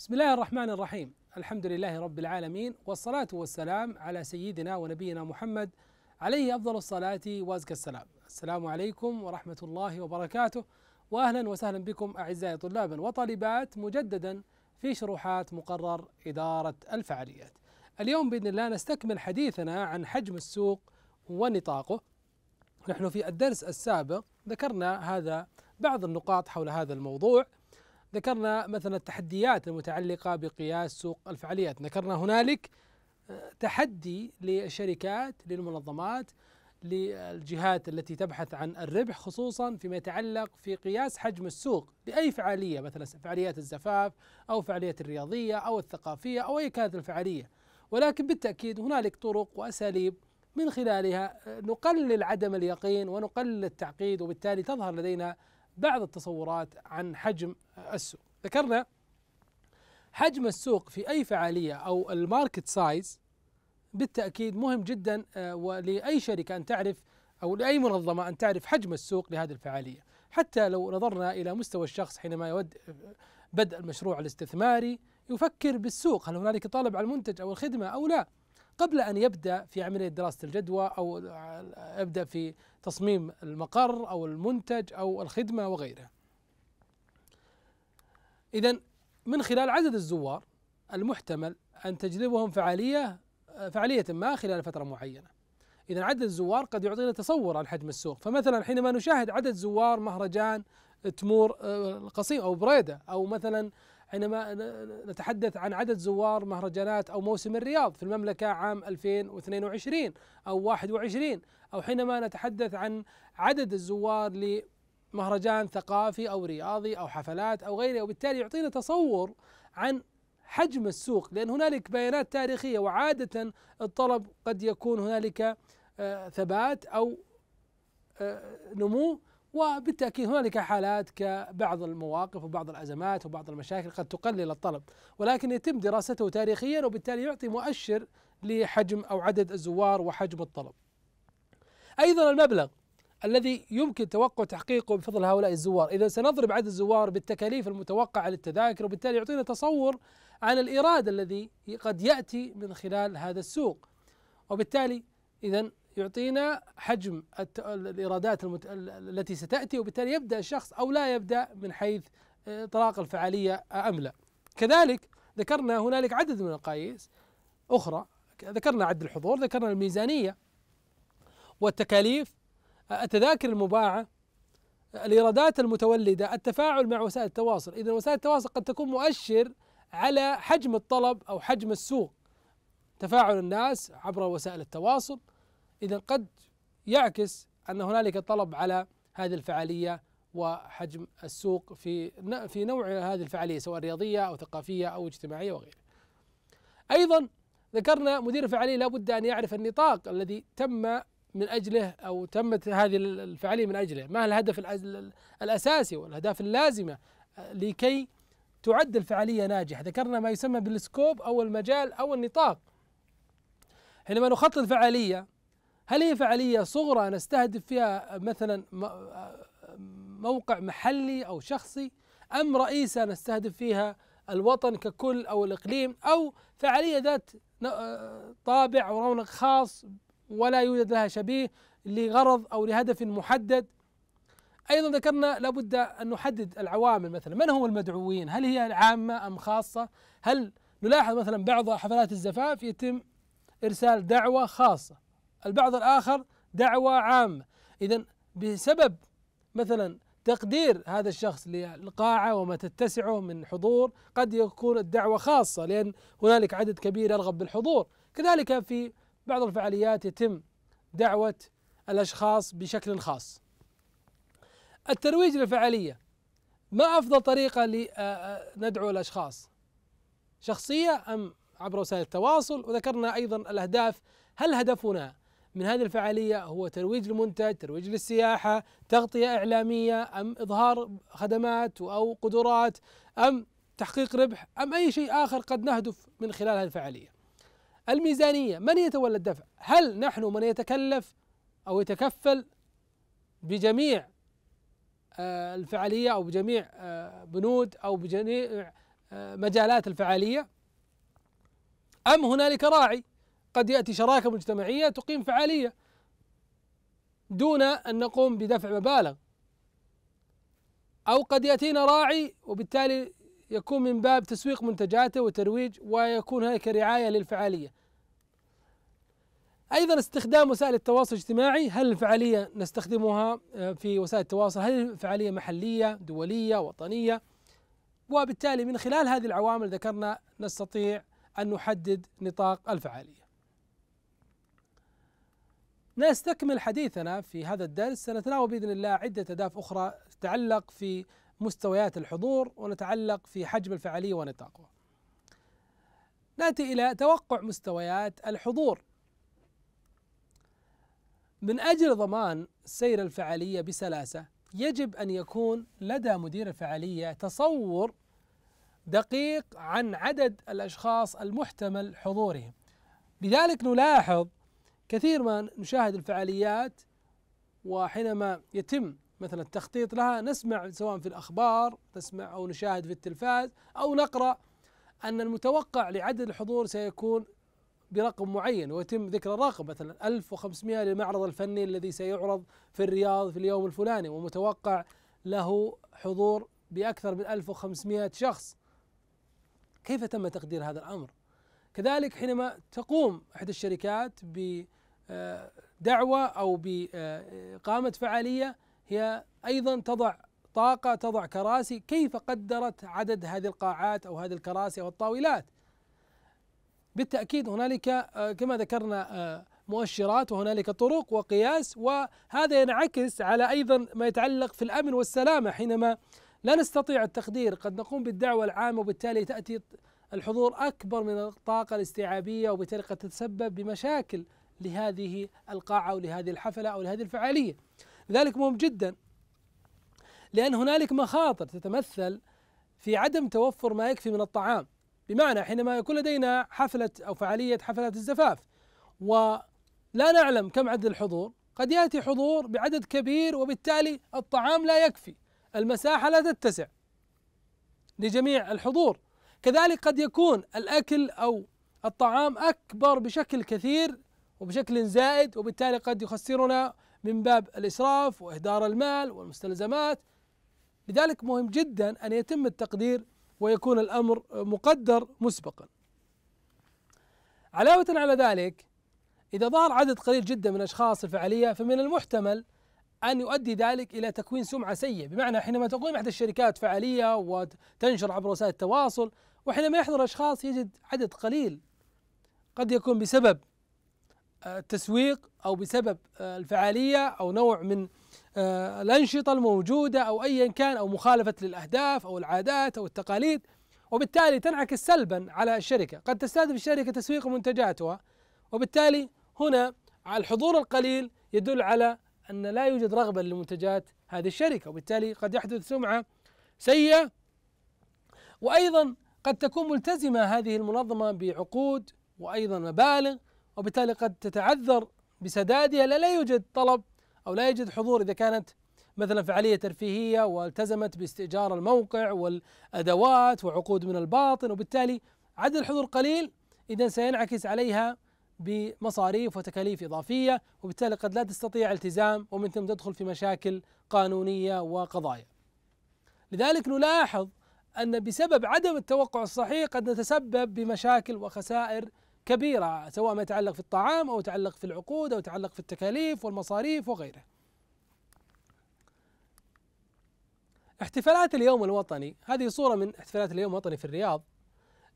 بسم الله الرحمن الرحيم الحمد لله رب العالمين والصلاة والسلام على سيدنا ونبينا محمد عليه أفضل الصلاة وأزكى السلام السلام عليكم ورحمة الله وبركاته وأهلا وسهلا بكم أعزائي طلابا وطالبات مجددا في شروحات مقرر إدارة الفعاليات اليوم بإذن الله نستكمل حديثنا عن حجم السوق ونطاقه نحن في الدرس السابق ذكرنا هذا بعض النقاط حول هذا الموضوع ذكرنا مثلا التحديات المتعلقة بقياس سوق الفعاليات ذكرنا هنالك آه، تحدي للشركات للمنظمات للجهات التي تبحث عن الربح خصوصا فيما يتعلق في قياس حجم السوق لأي فعالية مثلا فعاليات الزفاف أو فعاليات الرياضية أو الثقافية أو أي كانت الفعالية ولكن بالتأكيد هنالك طرق وأساليب من خلالها آه، نقلل عدم اليقين ونقلل التعقيد وبالتالي تظهر لدينا بعض التصورات عن حجم السوق ذكرنا حجم السوق في أي فعالية أو الماركت سايز بالتأكيد مهم جدا آه، ولأي شركة أن تعرف أو لأي منظمة أن تعرف حجم السوق لهذه الفعالية حتى لو نظرنا إلى مستوى الشخص حينما يود بدء المشروع الاستثماري يفكر بالسوق هل هنالك طالب على المنتج أو الخدمة أو لا قبل أن يبدأ في عملية دراسة الجدوى أو يبدأ في تصميم المقر أو المنتج أو الخدمة وغيرها إذا من خلال عدد الزوار المحتمل أن تجذبهم فعالية فعالية ما خلال فترة معينة إذا عدد الزوار قد يعطينا تصور عن حجم السوق فمثلا حينما نشاهد عدد زوار مهرجان تمور القصيم آه، أو بريدة أو مثلا حينما نتحدث عن عدد زوار مهرجانات أو موسم الرياض في المملكة عام 2022 أو 21 أو حينما نتحدث عن عدد الزوار لمهرجان ثقافي أو رياضي أو حفلات أو غيره وبالتالي يعطينا تصور عن حجم السوق لأن هنالك بيانات تاريخية وعادة الطلب قد يكون هنالك آه، ثبات أو آه، نمو وبالتاكيد هنالك حالات كبعض المواقف وبعض الازمات وبعض المشاكل قد تقلل الطلب ولكن يتم دراسته تاريخيا وبالتالي يعطي مؤشر لحجم او عدد الزوار وحجم الطلب. ايضا المبلغ الذي يمكن توقع تحقيقه بفضل هؤلاء الزوار، اذا سنضرب عدد الزوار بالتكاليف المتوقعه للتذاكر وبالتالي يعطينا تصور عن الايراد الذي قد ياتي من خلال هذا السوق. وبالتالي اذا يعطينا حجم الإيرادات المت... التي ستأتي وبالتالي يبدأ الشخص أو لا يبدأ من حيث إطلاق آه، الفعالية آه، أم لا كذلك ذكرنا هنالك عدد من المقاييس أخرى ذكرنا عد الحضور ذكرنا الميزانية والتكاليف آه، التذاكر المباعة الإيرادات المتولدة التفاعل مع وسائل التواصل إذا وسائل التواصل قد تكون مؤشر على حجم الطلب أو حجم السوق تفاعل الناس عبر وسائل التواصل إذا قد يعكس أن هنالك طلب على هذه الفعالية وحجم السوق في في نوع هذه الفعالية سواء رياضية أو ثقافية أو اجتماعية وغيره. أيضا ذكرنا مدير الفعالية لابد أن يعرف النطاق الذي تم من أجله أو تمت هذه الفعالية من أجله ما الهدف الأساسي والأهداف اللازمة لكي تعد الفعالية ناجحة ذكرنا ما يسمى بالسكوب أو المجال أو النطاق حينما نخطط فعالية هل هي فعالية صغرى نستهدف فيها مثلا موقع محلي أو شخصي أم رئيسة نستهدف فيها الوطن ككل أو الإقليم أو فعالية ذات آه، طابع أو رونق خاص ولا يوجد لها شبيه لغرض أو لهدف محدد ايضا ذكرنا لابد ان نحدد العوامل مثلا من هم المدعوين؟ هل هي عامه ام خاصه؟ هل نلاحظ مثلا بعض حفلات الزفاف يتم ارسال دعوه خاصه البعض الآخر دعوة عامة إذا بسبب مثلا تقدير هذا الشخص للقاعة وما تتسعه من حضور قد يكون الدعوة خاصة لأن هنالك عدد كبير يرغب بالحضور كذلك في بعض الفعاليات يتم دعوة الأشخاص بشكل خاص الترويج للفعالية ما أفضل طريقة لندعو الأشخاص شخصية أم عبر وسائل التواصل وذكرنا أيضا الأهداف هل هدفنا من هذه الفعالية هو ترويج المنتج ترويج للسياحة تغطية إعلامية أم إظهار خدمات أو قدرات أم تحقيق ربح أم أي شيء آخر قد نهدف من خلال هذه الفعالية الميزانية من يتولى الدفع هل نحن من يتكلف أو يتكفل بجميع آه، الفعالية أو بجميع آه، بنود أو بجميع آه، مجالات الفعالية أم هنالك راعي قد ياتي شراكه مجتمعيه تقيم فعاليه دون ان نقوم بدفع مبالغ او قد ياتينا راعي وبالتالي يكون من باب تسويق منتجاته وترويج ويكون هناك رعايه للفعاليه ايضا استخدام وسائل التواصل الاجتماعي هل الفعاليه نستخدمها آه، في وسائل التواصل هل الفعاليه محليه دوليه وطنيه وبالتالي من خلال هذه العوامل ذكرنا نستطيع ان نحدد نطاق الفعاليه نستكمل حديثنا في هذا الدرس سنتناول باذن الله عده اهداف اخرى تتعلق في مستويات الحضور ونتعلق في حجم الفعاليه ونطاقها. ناتي الى توقع مستويات الحضور. من اجل ضمان سير الفعاليه بسلاسه يجب ان يكون لدى مدير الفعاليه تصور دقيق عن عدد الاشخاص المحتمل حضورهم. لذلك نلاحظ كثير ما نشاهد الفعاليات وحينما يتم مثلا التخطيط لها نسمع سواء في الأخبار نسمع أو نشاهد في التلفاز أو نقرأ أن المتوقع لعدد الحضور سيكون برقم معين ويتم ذكر الرقم مثلا 1500 للمعرض الفني الذي سيعرض في الرياض في اليوم الفلاني ومتوقع له حضور بأكثر من 1500 شخص كيف تم تقدير هذا الأمر؟ كذلك حينما تقوم إحدى الشركات ب دعوة أو بإقامة فعالية هي أيضا تضع طاقة تضع كراسي كيف قدرت عدد هذه القاعات أو هذه الكراسي أو الطاولات بالتأكيد هنالك كما ذكرنا مؤشرات وهنالك طرق وقياس وهذا ينعكس على أيضا ما يتعلق في الأمن والسلامة حينما لا نستطيع التقدير قد نقوم بالدعوة العامة وبالتالي تأتي الحضور أكبر من الطاقة الاستيعابية وبالتالي قد تتسبب بمشاكل لهذه القاعة أو لهذه الحفلة أو لهذه الفعالية ذلك مهم جدا لأن هنالك مخاطر تتمثل في عدم توفر ما يكفي من الطعام بمعنى حينما يكون لدينا حفلة أو فعالية حفلة الزفاف ولا نعلم كم عدد الحضور قد يأتي حضور بعدد كبير وبالتالي الطعام لا يكفي المساحة لا تتسع لجميع الحضور كذلك قد يكون الأكل أو الطعام أكبر بشكل كثير وبشكل زائد وبالتالي قد يخسرنا من باب الإسراف وإهدار المال والمستلزمات لذلك مهم جدا أن يتم التقدير ويكون الأمر مقدر مسبقا علاوة على ذلك إذا ظهر عدد قليل جدا من اشخاص الفعالية فمن المحتمل أن يؤدي ذلك إلى تكوين سمعة سيئة بمعنى حينما تقوم إحدى الشركات فعالية وتنشر عبر وسائل التواصل وحينما يحضر أشخاص يجد عدد قليل قد يكون بسبب التسويق آه، او بسبب آه، الفعاليه او نوع من آه، الانشطه الموجوده او ايا كان او مخالفه للاهداف او العادات او التقاليد وبالتالي تنعكس سلبا على الشركه، قد تستهدف الشركه تسويق منتجاتها وبالتالي هنا الحضور القليل يدل على ان لا يوجد رغبه لمنتجات هذه الشركه وبالتالي قد يحدث سمعه سيئه وايضا قد تكون ملتزمه هذه المنظمه بعقود وايضا مبالغ وبالتالي قد تتعذر بسدادها لا يوجد طلب أو لا يوجد حضور إذا كانت مثلا فعالية ترفيهية والتزمت باستئجار الموقع والأدوات وعقود من الباطن وبالتالي عدد الحضور قليل إذا سينعكس عليها بمصاريف وتكاليف إضافية وبالتالي قد لا تستطيع التزام ومن ثم تدخل في مشاكل قانونية وقضايا لذلك نلاحظ أن بسبب عدم التوقع الصحيح قد نتسبب بمشاكل وخسائر كبيرة سواء ما يتعلق في الطعام أو يتعلق في العقود أو يتعلق في التكاليف والمصاريف وغيره احتفالات اليوم الوطني هذه صورة من احتفالات اليوم الوطني في الرياض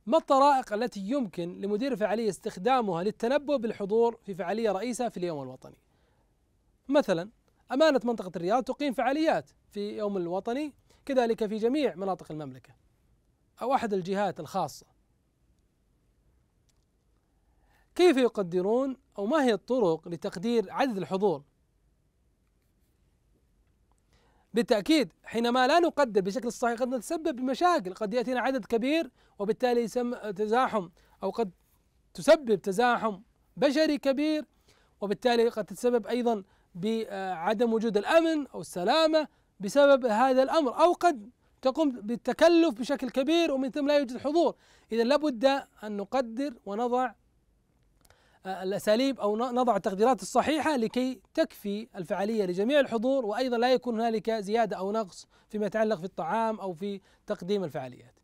ما الطرائق التي يمكن لمدير الفعالية استخدامها للتنبؤ بالحضور في فعالية رئيسة في اليوم الوطني مثلا أمانة منطقة الرياض تقيم فعاليات في يوم الوطني كذلك في جميع مناطق المملكة أو أحد الجهات الخاصة كيف يقدرون أو ما هي الطرق لتقدير عدد الحضور بالتأكيد حينما لا نقدر بشكل صحيح قد نتسبب بمشاكل قد يأتينا عدد كبير وبالتالي يسمى تزاحم أو قد تسبب تزاحم بشري كبير وبالتالي قد تتسبب أيضا بعدم وجود الأمن أو السلامة بسبب هذا الأمر أو قد تقوم بالتكلف بشكل كبير ومن ثم لا يوجد حضور إذا لابد أن نقدر ونضع الأساليب أو نضع التقديرات الصحيحة لكي تكفي الفعالية لجميع الحضور وأيضا لا يكون هنالك زيادة أو نقص فيما يتعلق في الطعام أو في تقديم الفعاليات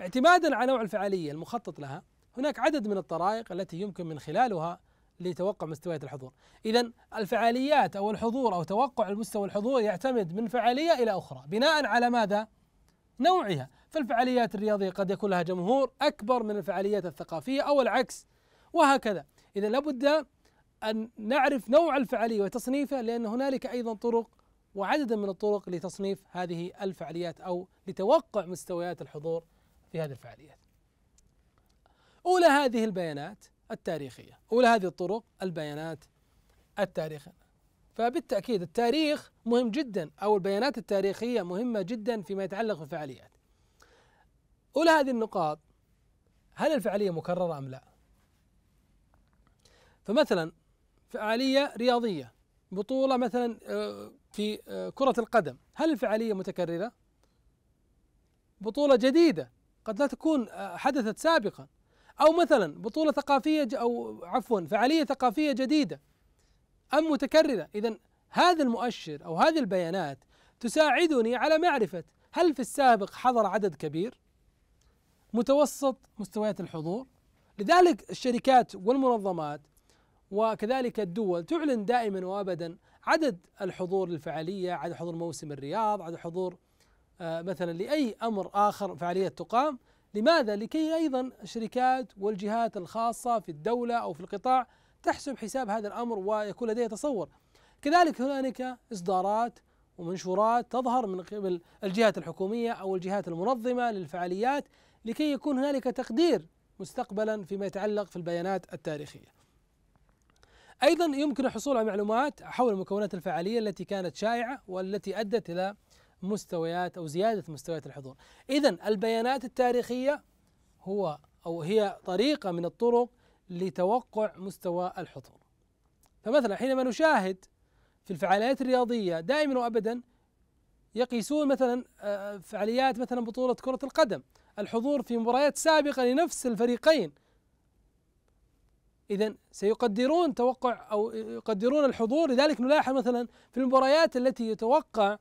اعتمادا على نوع الفعالية المخطط لها هناك عدد من الطرائق التي يمكن من خلالها لتوقع مستويات الحضور إذا الفعاليات أو الحضور أو توقع المستوى الحضور يعتمد من فعالية إلى أخرى بناء على ماذا؟ نوعها فالفعاليات الرياضية قد يكون لها جمهور أكبر من الفعاليات الثقافية أو العكس وهكذا إذا لابد أن نعرف نوع الفعالية وتصنيفها لأن هنالك أيضا طرق وعددا من الطرق لتصنيف هذه الفعاليات أو لتوقع مستويات الحضور في هذه الفعاليات أولى هذه البيانات التاريخية أولى هذه الطرق البيانات التاريخية فبالتأكيد التاريخ مهم جدا أو البيانات التاريخية مهمة جدا فيما يتعلق بالفعاليات أولى هذه النقاط هل الفعالية مكررة أم لا فمثلا فعالية رياضية بطولة مثلا آه، في آه، كرة القدم هل الفعالية متكررة؟ بطولة جديدة قد لا تكون آه، حدثت سابقا أو مثلا بطولة ثقافية أو عفوا فعالية ثقافية جديدة أم متكررة إذا هذا المؤشر أو هذه البيانات تساعدني على معرفة هل في السابق حضر عدد كبير متوسط مستويات الحضور لذلك الشركات والمنظمات وكذلك الدول تعلن دائما وابدا عدد الحضور للفعاليه، عدد حضور موسم الرياض، عدد حضور آه، مثلا لاي امر اخر فعاليه تقام، لماذا؟ لكي ايضا الشركات والجهات الخاصه في الدوله او في القطاع تحسب حساب هذا الامر ويكون لديها تصور. كذلك هنالك اصدارات ومنشورات تظهر من قبل الجهات الحكوميه او الجهات المنظمه للفعاليات لكي يكون هنالك تقدير مستقبلا فيما يتعلق في البيانات التاريخيه. أيضا يمكن الحصول على معلومات حول المكونات الفعالية التي كانت شائعة والتي أدت إلى مستويات أو زيادة مستويات الحضور إذا البيانات التاريخية هو أو هي طريقة من الطرق لتوقع مستوى الحضور فمثلا حينما نشاهد في الفعاليات الرياضية دائما وأبدا يقيسون مثلا آه، فعاليات مثلا بطولة كرة القدم الحضور في مباريات سابقة لنفس الفريقين إذا سيقدرون توقع أو يقدرون الحضور لذلك نلاحظ مثلا في المباريات التي يتوقع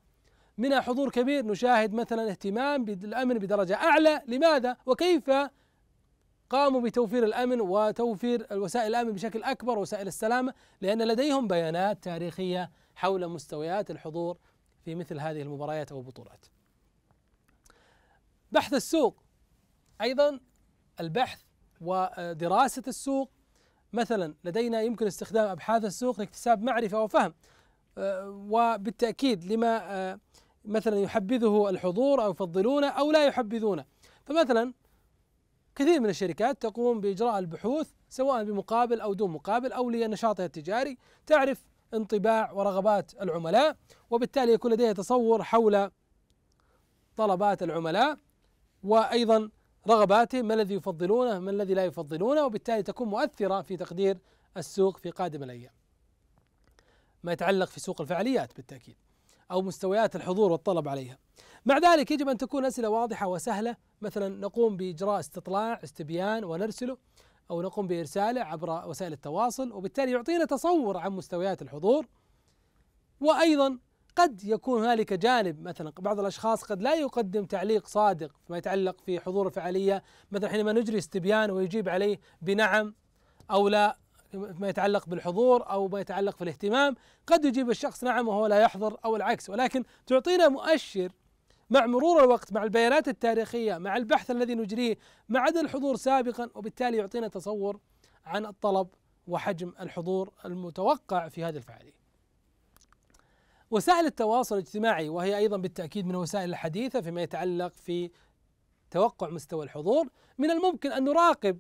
منها حضور كبير نشاهد مثلا اهتمام بالأمن بدرجة أعلى لماذا وكيف قاموا بتوفير الأمن وتوفير وسائل الأمن بشكل أكبر وسائل السلامة لأن لديهم بيانات تاريخية حول مستويات الحضور في مثل هذه المباريات أو البطولات بحث السوق أيضا البحث ودراسة السوق مثلا لدينا يمكن استخدام أبحاث السوق لاكتساب معرفة وفهم آه، وبالتأكيد لما آه، مثلا يحبذه الحضور أو يفضلونه أو لا يحبذونه فمثلا كثير من الشركات تقوم بإجراء البحوث سواء بمقابل أو دون مقابل أو لنشاطها التجاري تعرف انطباع ورغبات العملاء وبالتالي يكون لديها تصور حول طلبات العملاء وأيضا رغباتهم ما الذي يفضلونه ما الذي لا يفضلونه وبالتالي تكون مؤثرة في تقدير السوق في قادم الأيام ما يتعلق في سوق الفعاليات بالتأكيد أو مستويات الحضور والطلب عليها مع ذلك يجب أن تكون أسئلة واضحة وسهلة مثلا نقوم بإجراء استطلاع استبيان ونرسله أو نقوم بإرساله عبر وسائل التواصل وبالتالي يعطينا تصور عن مستويات الحضور وأيضا قد يكون هنالك جانب مثلا بعض الاشخاص قد لا يقدم تعليق صادق فيما يتعلق في حضور الفعاليه مثلا حينما نجري استبيان ويجيب عليه بنعم او لا فيما يتعلق بالحضور او ما يتعلق في الاهتمام قد يجيب الشخص نعم وهو لا يحضر او العكس ولكن تعطينا مؤشر مع مرور الوقت مع البيانات التاريخيه مع البحث الذي نجريه مع عدد الحضور سابقا وبالتالي يعطينا تصور عن الطلب وحجم الحضور المتوقع في هذه الفعاليه وسائل التواصل الاجتماعي وهي أيضا بالتأكيد من الوسائل الحديثة فيما يتعلق في توقع مستوى الحضور من الممكن أن نراقب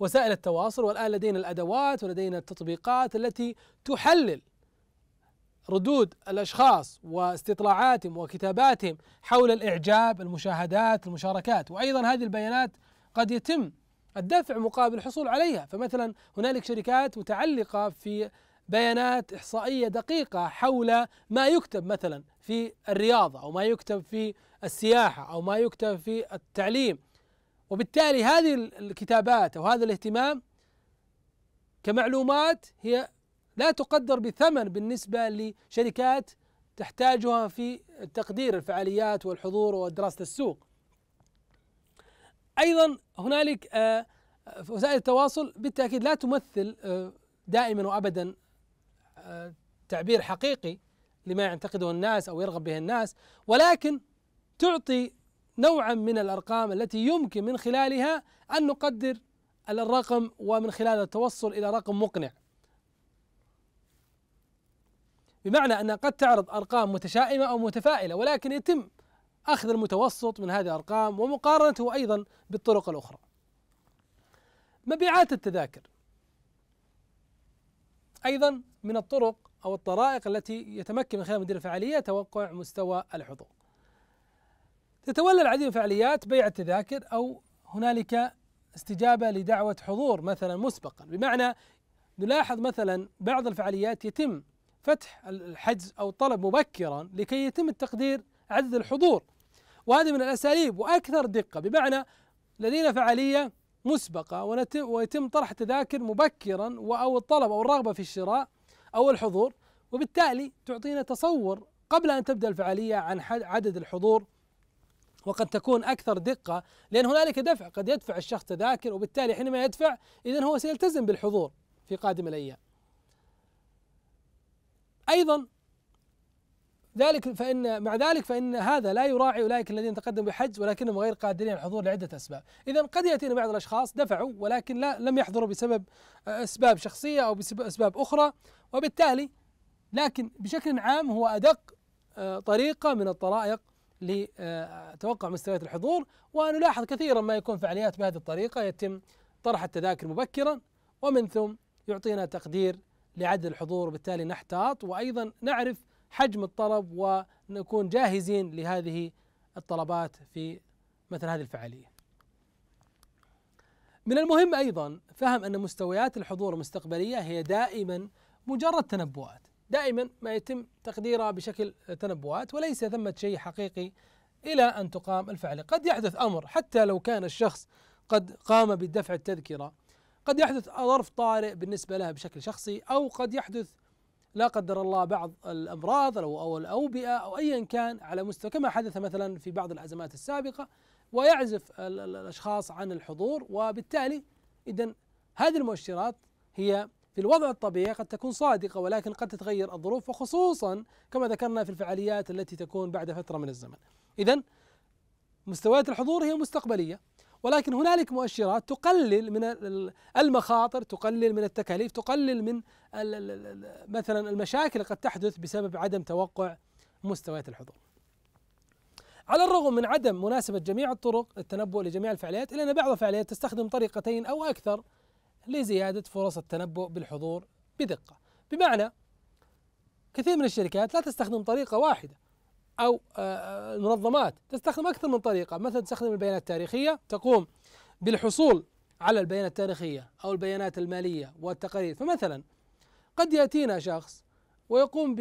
وسائل التواصل والآن لدينا الأدوات ولدينا التطبيقات التي تحلل ردود الاشخاص واستطلاعاتهم وكتاباتهم حول الاعجاب، المشاهدات، المشاركات، وايضا هذه البيانات قد يتم الدفع مقابل الحصول عليها، فمثلا هنالك شركات متعلقه في بيانات إحصائية دقيقة حول ما يكتب مثلا في الرياضة أو ما يكتب في السياحة أو ما يكتب في التعليم وبالتالي هذه الكتابات أو هذا الاهتمام كمعلومات هي لا تقدر بثمن بالنسبة لشركات تحتاجها في تقدير الفعاليات والحضور ودراسة السوق أيضا هنالك آه، وسائل التواصل بالتأكيد لا تمثل آه، دائما وابدا تعبير حقيقي لما يعتقده الناس او يرغب به الناس ولكن تعطي نوعا من الارقام التي يمكن من خلالها ان نقدر الرقم ومن خلاله التوصل الى رقم مقنع. بمعنى انها قد تعرض ارقام متشائمه او متفائله ولكن يتم اخذ المتوسط من هذه الارقام ومقارنته ايضا بالطرق الاخرى. مبيعات التذاكر ايضا من الطرق أو الطرائق التي يتمكن من خلال مدير الفعالية توقع مستوى الحضور تتولى العديد من الفعاليات بيع التذاكر أو هنالك استجابة لدعوة حضور مثلا مسبقا بمعنى نلاحظ مثلا بعض الفعاليات يتم فتح الحجز أو الطلب مبكرا لكي يتم التقدير عدد الحضور وهذه من الأساليب وأكثر دقة بمعنى لدينا فعالية مسبقة ويتم طرح تذاكر مبكرا أو الطلب أو الرغبة في الشراء أو الحضور وبالتالي تعطينا تصور قبل أن تبدأ الفعالية عن عدد الحضور وقد تكون أكثر دقة لأن هنالك دفع قد يدفع الشخص تذاكر وبالتالي حينما يدفع إذا هو سيلتزم بالحضور في قادم الأيام أيضا ذلك فإن مع ذلك فإن هذا لا يراعي أولئك الذين تقدموا بحج ولكنهم غير قادرين على الحضور لعدة أسباب إذا قد يأتينا بعض الأشخاص دفعوا ولكن لا لم يحضروا بسبب آه، أسباب شخصية أو بسبب أسباب أخرى وبالتالي لكن بشكل عام هو أدق آه، طريقة من الطرائق لتوقع آه، مستويات الحضور ونلاحظ كثيرا ما يكون فعاليات بهذه الطريقة يتم طرح التذاكر مبكرا ومن ثم يعطينا تقدير لعدد الحضور وبالتالي نحتاط وأيضا نعرف حجم الطلب ونكون جاهزين لهذه الطلبات في مثل هذه الفعاليه. من المهم ايضا فهم ان مستويات الحضور المستقبليه هي دائما مجرد تنبؤات، دائما ما يتم تقديرها بشكل تنبؤات وليس ثمة شيء حقيقي الى ان تقام الفعاليه، قد يحدث امر حتى لو كان الشخص قد قام بدفع التذكره قد يحدث ظرف طارئ بالنسبه له بشكل شخصي او قد يحدث لا قدر الله بعض الامراض او الاوبئه او ايا كان على مستوى كما حدث مثلا في بعض الازمات السابقه ويعزف الاشخاص عن الحضور وبالتالي اذا هذه المؤشرات هي في الوضع الطبيعي قد تكون صادقه ولكن قد تتغير الظروف وخصوصا كما ذكرنا في الفعاليات التي تكون بعد فتره من الزمن. اذا مستويات الحضور هي مستقبليه ولكن هنالك مؤشرات تقلل من المخاطر تقلل من التكاليف تقلل من مثلا المشاكل قد تحدث بسبب عدم توقع مستويات الحضور على الرغم من عدم مناسبة جميع الطرق التنبؤ لجميع الفعاليات إلا أن بعض الفعاليات تستخدم طريقتين أو أكثر لزيادة فرص التنبؤ بالحضور بدقة بمعنى كثير من الشركات لا تستخدم طريقة واحدة او المنظمات آه، آه، تستخدم اكثر من طريقه مثلا تستخدم البيانات التاريخيه تقوم بالحصول على البيانات التاريخيه او البيانات الماليه والتقارير فمثلا قد ياتينا شخص ويقوم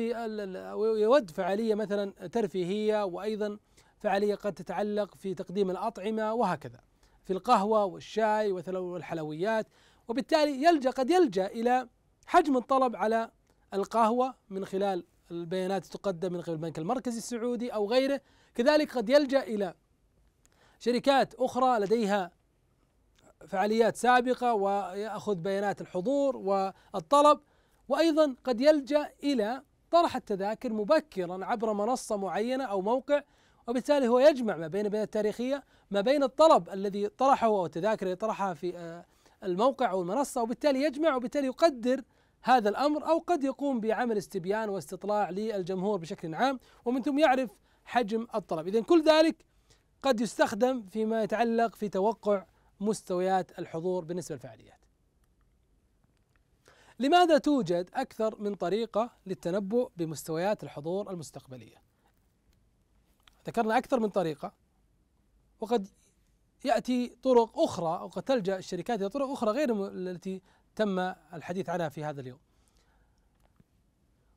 ويود فعاليه مثلا ترفيهيه وايضا فعاليه قد تتعلق في تقديم الاطعمه وهكذا في القهوه والشاي والحلويات وبالتالي يلجا قد يلجا الى حجم الطلب على القهوه من خلال البيانات تقدم من قبل البنك المركزي السعودي أو غيره كذلك قد يلجأ إلى شركات أخرى لديها فعاليات سابقة ويأخذ بيانات الحضور والطلب وأيضا قد يلجأ إلى طرح التذاكر مبكرا عبر منصة معينة أو موقع وبالتالي هو يجمع ما بين البيانات التاريخية ما بين الطلب الذي طرحه أو التذاكر التي طرحها في آه، الموقع أو المنصة وبالتالي يجمع وبالتالي يقدر هذا الامر او قد يقوم بعمل استبيان واستطلاع للجمهور بشكل عام ومن ثم يعرف حجم الطلب، اذا كل ذلك قد يستخدم فيما يتعلق في توقع مستويات الحضور بالنسبه للفعاليات. لماذا توجد اكثر من طريقه للتنبؤ بمستويات الحضور المستقبليه؟ ذكرنا اكثر من طريقه وقد ياتي طرق اخرى او قد تلجا الشركات الى طرق اخرى غير التي تم الحديث عنها في هذا اليوم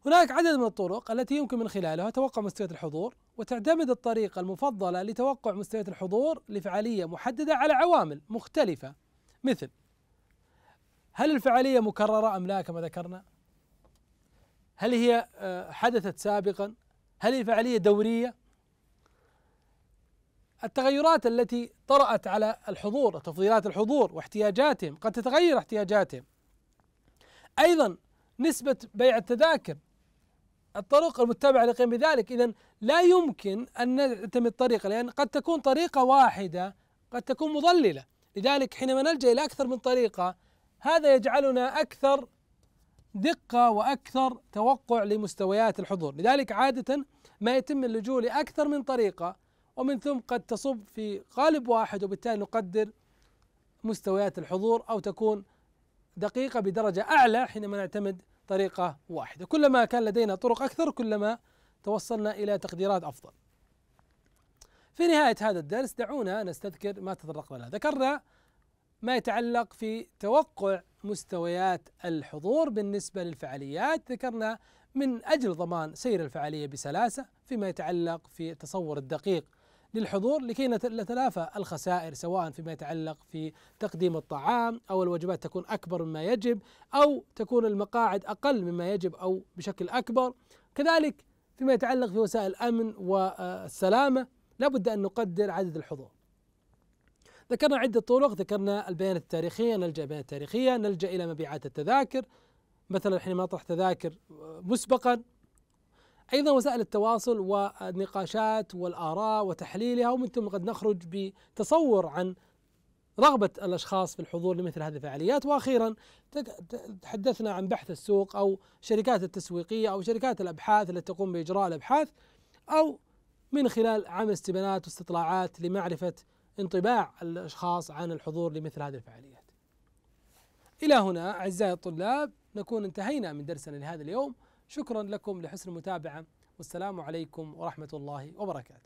هناك عدد من الطرق التي يمكن من خلالها توقع مستويات الحضور وتعتمد الطريقة المفضلة لتوقع مستويات الحضور لفعالية محددة على عوامل مختلفة مثل هل الفعالية مكررة أم لا كما ذكرنا؟ هل هي آه، حدثت سابقا؟ هل الفعالية دورية؟ التغيرات التي طرأت على الحضور وتفضيلات الحضور واحتياجاتهم قد تتغير احتياجاتهم أيضا نسبة بيع التذاكر الطرق المتبعة لقيام بذلك إذا لا يمكن أن نعتمد طريقة لأن قد تكون طريقة واحدة قد تكون مضللة لذلك حينما نلجأ إلى أكثر من طريقة هذا يجعلنا أكثر دقة وأكثر توقع لمستويات الحضور لذلك عادة ما يتم اللجوء لأكثر من طريقة ومن ثم قد تصب في قالب واحد وبالتالي نقدر مستويات الحضور أو تكون دقيقة بدرجة أعلى حينما نعتمد طريقة واحدة كلما كان لدينا طرق أكثر كلما توصلنا إلى تقديرات أفضل في نهاية هذا الدرس دعونا نستذكر ما تطرقنا له ذكرنا ما يتعلق في توقع مستويات الحضور بالنسبة للفعاليات ذكرنا من أجل ضمان سير الفعالية بسلاسة فيما يتعلق في التصور الدقيق للحضور لكي نتلافى الخسائر سواء فيما يتعلق في تقديم الطعام أو الوجبات تكون أكبر مما يجب أو تكون المقاعد أقل مما يجب أو بشكل أكبر كذلك فيما يتعلق في وسائل الأمن والسلامة لابد أن نقدر عدد الحضور ذكرنا عدة طرق ذكرنا البيانات التاريخية نلجأ البيانات التاريخية نلجأ إلى مبيعات التذاكر مثلا حينما أطرح تذاكر آه، مسبقا أيضا وسائل التواصل والنقاشات والآراء وتحليلها ومنتم قد نخرج بتصور عن رغبة الأشخاص في الحضور لمثل هذه الفعاليات وأخيرا تحدثنا عن بحث السوق أو شركات التسويقية أو شركات الأبحاث التي تقوم بإجراء الأبحاث أو من خلال عمل استبيانات واستطلاعات لمعرفة انطباع الأشخاص عن الحضور لمثل هذه الفعاليات إلى هنا أعزائي الطلاب نكون انتهينا من درسنا لهذا اليوم شكرا لكم لحسن المتابعة والسلام عليكم ورحمة الله وبركاته